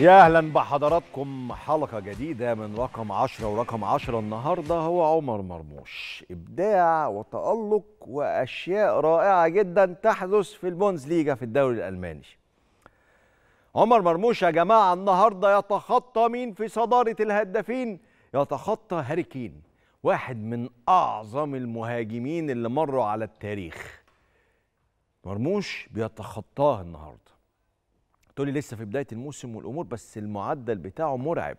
يا اهلا بحضراتكم حلقه جديده من رقم 10 ورقم 10 النهارده هو عمر مرموش ابداع وتالق واشياء رائعه جدا تحدث في البونز ليجا في الدوري الالماني عمر مرموش يا جماعه النهارده يتخطى مين في صداره الهدافين يتخطى هاري كين واحد من اعظم المهاجمين اللي مروا على التاريخ مرموش بيتخطاه النهارده تقولي لسه في بدايه الموسم والامور بس المعدل بتاعه مرعب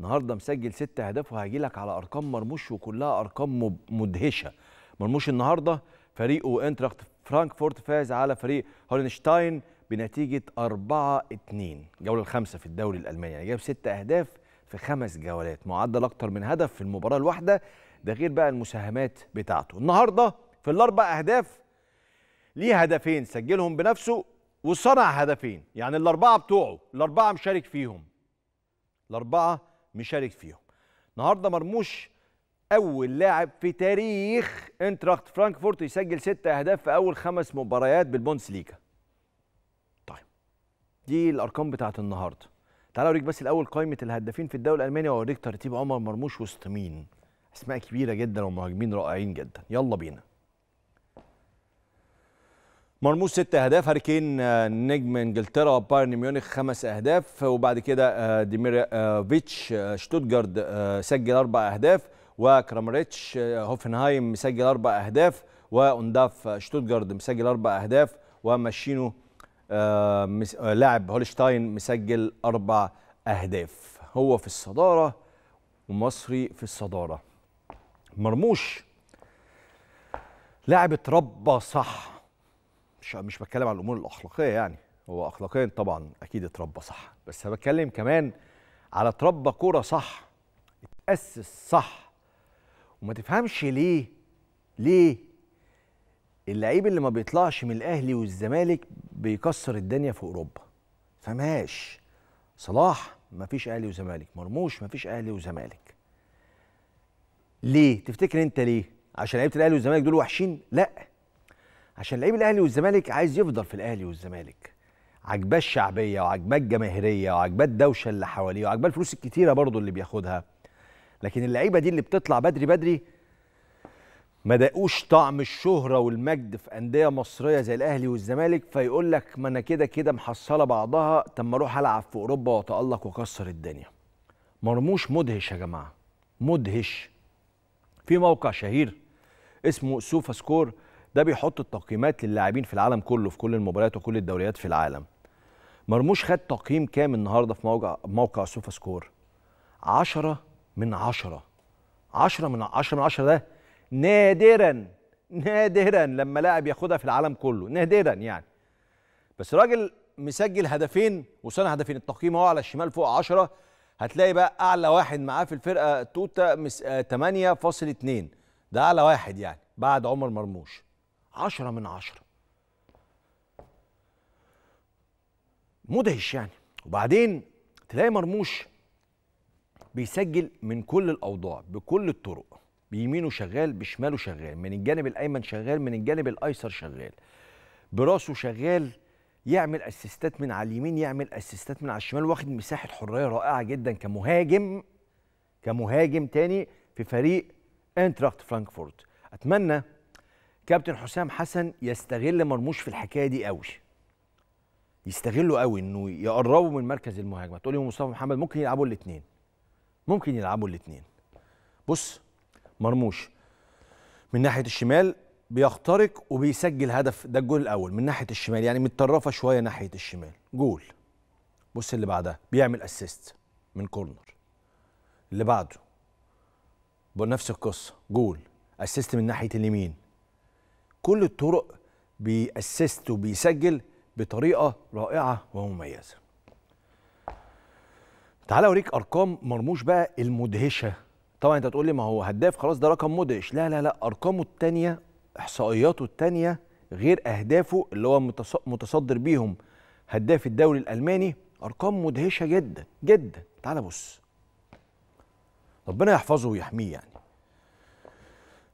النهارده مسجل ست اهداف وهيجي لك على ارقام مرموش وكلها ارقام مدهشه مرموش النهارده فريقه انتراخت فرانكفورت فاز على فريق هولنشتاين بنتيجه 4 2 الجوله الخامسه في الدوري الالماني يعني جاب ست اهداف في خمس جولات معدل اكتر من هدف في المباراه الواحده ده غير بقى المساهمات بتاعته النهارده في الاربع اهداف ليه هدفين سجلهم بنفسه وصنع هدفين يعني الأربعة بتوعه الأربعة مشارك فيهم الأربعة مشارك فيهم النهاردة مرموش أول لاعب في تاريخ انتراخت فرانكفورت يسجل ستة أهداف في أول خمس مباريات بالبونس ليجا طيب دي الأرقام بتاعت النهاردة تعالى أوريك بس الأول قائمة الهدافين في الدوري الألماني وأوريك ترتيب عمر مرموش وسط مين أسماء كبيرة جدا ومهاجمين رائعين جدا يلا بينا مرموز ست اهداف هاري كين آه، نجم انجلترا بايرن ميونخ خمس اهداف وبعد كده آه، ديميرفيتش آه، شتوتجارد سجل اربع اهداف وكرامريتش هوفنهايم مسجل اربع اهداف وانداف شتوتجارد مسجل اربع اهداف وماشينو لاعب هولشتاين مسجل اربع اهداف هو في الصداره ومصري في الصداره مرموش لاعب اتربى صح مش بتكلم عن الامور الاخلاقيه يعني هو اخلاقيا طبعا اكيد اتربى صح بس انا بتكلم كمان على اتربى كوره صح اتاسس صح وما تفهمش ليه ليه اللعيب اللي ما بيطلعش من الاهلي والزمالك بيكسر الدنيا في اوروبا فماش صلاح ما فيش اهلي وزمالك مرموش ما فيش اهلي وزمالك ليه تفتكر انت ليه عشان لعيبه الاهلي والزمالك دول وحشين لا عشان لعيب الاهلي والزمالك عايز يفضل في الاهلي والزمالك عجباه الشعبيه وعجباه الجماهيريه وعجباه الدوشه اللي حواليه وعجباه الفلوس الكتيره برضه اللي بياخدها لكن اللعيبه دي اللي بتطلع بدري بدري ما داقوش طعم الشهره والمجد في انديه مصريه زي الاهلي والزمالك فيقول لك ما انا كده كده محصله بعضها طب ما اروح العب في اوروبا واتالق واكسر الدنيا مرموش مدهش يا جماعه مدهش في موقع شهير اسمه سوفا سكور ده بيحط التقييمات للاعبين في العالم كله في كل المباريات وكل الدوريات في العالم مرموش خد تقييم كام النهارده في موقع موقع سوفا سكور 10 من 10 10 من 10 من 10 ده نادرا نادرا لما لاعب ياخدها في العالم كله نادرا يعني بس راجل مسجل هدفين وصنع هدفين التقييم اهو على الشمال فوق 10 هتلاقي بقى اعلى واحد معاه في الفرقه توتا 8.2 آه، ده اعلى واحد يعني بعد عمر مرموش عشرة من عشرة مدهش يعني وبعدين تلاقي مرموش بيسجل من كل الاوضاع بكل الطرق بيمينه شغال بشماله شغال من الجانب الايمن شغال من الجانب الايسر شغال براسه شغال يعمل اسيستات من على اليمين يعمل اسيستات من على الشمال واخد مساحه حريه رائعه جدا كمهاجم كمهاجم تاني في فريق انتراخت فرانكفورت اتمنى كابتن حسام حسن يستغل مرموش في الحكايه دي قوي يستغله قوي انه يقربه من مركز المهاجمه تقول لي مصطفى محمد ممكن يلعبوا الاثنين ممكن يلعبوا الاثنين بص مرموش من ناحيه الشمال بيخترق وبيسجل هدف ده الجول الاول من ناحيه الشمال يعني متطرفه شويه ناحيه الشمال جول بص اللي بعدها بيعمل اسيست من كورنر اللي بعده بنفس القصه جول اسيست من ناحيه اليمين كل الطرق بيأسست وبيسجل بطريقة رائعة ومميزة تعال اوريك ارقام مرموش بقى المدهشه طبعا انت هتقول لي ما هو هداف خلاص ده رقم مدهش لا لا لا ارقامه الثانيه احصائياته الثانيه غير اهدافه اللي هو متصدر بيهم هداف الدوري الالماني ارقام مدهشه جدا جدا تعال بص ربنا يحفظه ويحميه يعني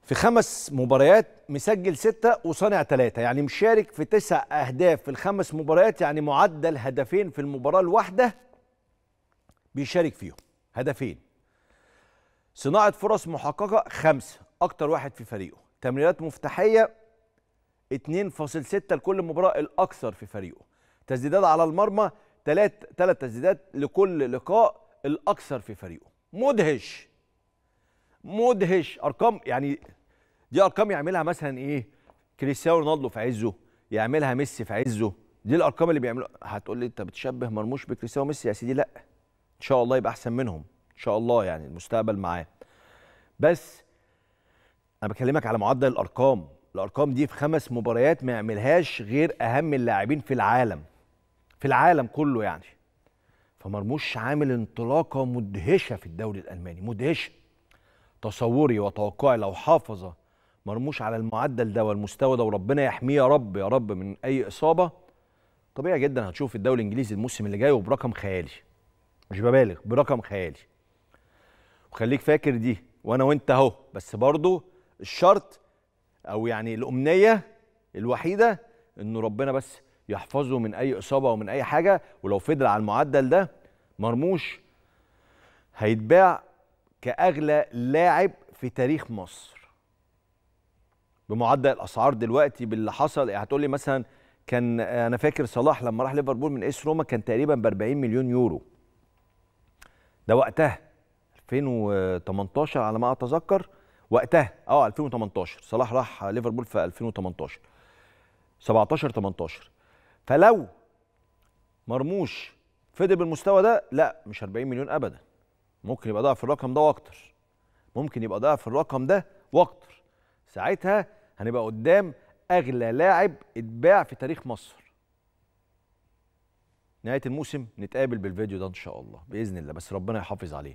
في خمس مباريات مسجل ستة وصانع ثلاثة يعني مشارك في تسع أهداف في الخمس مباريات يعني معدل هدفين في المباراة الواحدة بيشارك فيهم هدفين صناعة فرص محققة خمسة أكتر واحد في فريقه تمريرات مفتاحية 2.6 لكل مباراة الأكثر في فريقه تسديدات على المرمى ثلاث ثلاث تسديدات لكل لقاء الأكثر في فريقه مدهش مدهش ارقام يعني دي ارقام يعملها مثلا ايه كريستيانو رونالدو في عزه يعملها ميسي في عزه دي الارقام اللي بيعملوها هتقول لي انت بتشبه مرموش بكريستيانو ميسي يا سيدي لا ان شاء الله يبقى احسن منهم ان شاء الله يعني المستقبل معاه بس انا بكلمك على معدل الارقام الارقام دي في خمس مباريات ما يعملهاش غير اهم اللاعبين في العالم في العالم كله يعني فمرموش عامل انطلاقه مدهشه في الدوري الالماني مدهشه تصوري وتوقعي لو حافظ مرموش على المعدل ده والمستوى ده وربنا يحميه يا رب يا رب من اي اصابه طبيعي جدا هتشوف الدوري الانجليزي الموسم اللي جاي وبرقم خيالي مش ببالغ برقم خيالي وخليك فاكر دي وانا وانت اهو بس برضو الشرط او يعني الامنيه الوحيده انه ربنا بس يحفظه من اي اصابه ومن اي حاجه ولو فضل على المعدل ده مرموش هيتباع كأغلى لاعب في تاريخ مصر بمعدل الأسعار دلوقتي باللي حصل يعني هتقولي مثلا كان أنا فاكر صلاح لما راح ليفربول من إيس روما كان تقريبا ب 40 مليون يورو ده وقتها 2018 على ما أتذكر وقتها اه 2018 صلاح راح ليفربول في 2018 17 18 فلو مرموش فضل بالمستوى ده لا مش 40 مليون ابدا ممكن يبقى ضعف الرقم ده واكتر ممكن يبقى ضعف الرقم ده واكتر ساعتها هنبقى قدام اغلى لاعب اتباع في تاريخ مصر نهايه الموسم نتقابل بالفيديو ده ان شاء الله باذن الله بس ربنا يحافظ عليه